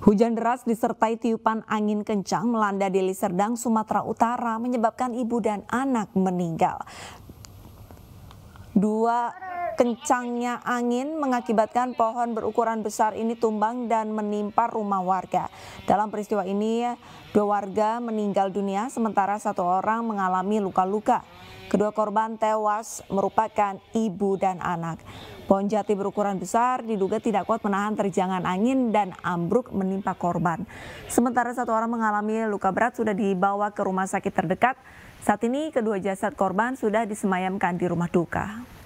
Hujan deras disertai tiupan angin kencang melanda Deli Serdang, Sumatera Utara menyebabkan ibu dan anak meninggal. Dua Kencangnya angin mengakibatkan pohon berukuran besar ini tumbang dan menimpa rumah warga. Dalam peristiwa ini, dua warga meninggal dunia sementara satu orang mengalami luka-luka. Kedua korban tewas merupakan ibu dan anak. Pohon jati berukuran besar diduga tidak kuat menahan terjangan angin dan ambruk menimpa korban. Sementara satu orang mengalami luka berat sudah dibawa ke rumah sakit terdekat. Saat ini kedua jasad korban sudah disemayamkan di rumah duka.